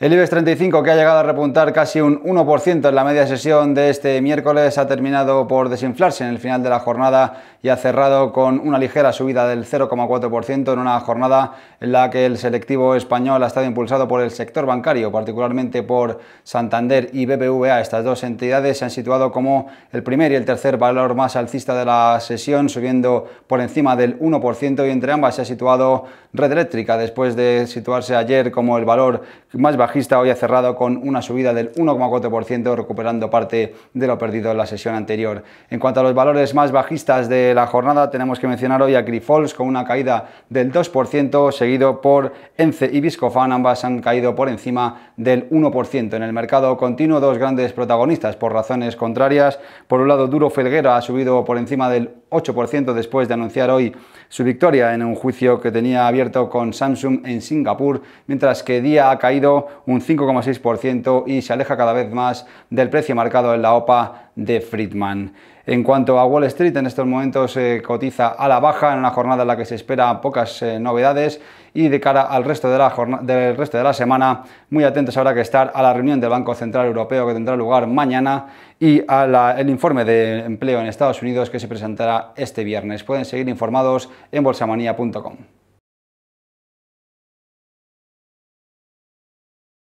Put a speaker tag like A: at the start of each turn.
A: El IBEX 35, que ha llegado a repuntar casi un 1% en la media sesión de este miércoles, ha terminado por desinflarse en el final de la jornada y ha cerrado con una ligera subida del 0,4% en una jornada en la que el selectivo español ha estado impulsado por el sector bancario, particularmente por Santander y BBVA. Estas dos entidades se han situado como el primer y el tercer valor más alcista de la sesión, subiendo por encima del 1% y entre ambas se ha situado Red Eléctrica, después de situarse ayer como el valor más bajista hoy ha cerrado con una subida del 1,4%, recuperando parte de lo perdido en la sesión anterior. En cuanto a los valores más bajistas de la jornada, tenemos que mencionar hoy a Grifols con una caída del 2%, seguido por Ence y Viscofan, ambas han caído por encima del 1%. En el mercado continuo, dos grandes protagonistas por razones contrarias. Por un lado, Duro Felguera ha subido por encima del 8% después de anunciar hoy su victoria en un juicio que tenía abierto con Samsung en Singapur, mientras que Día ha caído un 5,6% y se aleja cada vez más del precio marcado en la OPA de Friedman. En cuanto a Wall Street, en estos momentos se cotiza a la baja en una jornada en la que se espera pocas eh, novedades y de cara al resto de la del resto de la semana, muy atentos habrá que estar a la reunión del Banco Central Europeo que tendrá lugar mañana y al informe de empleo en Estados Unidos que se presentará este viernes. Pueden seguir informados en bolsamanía.com.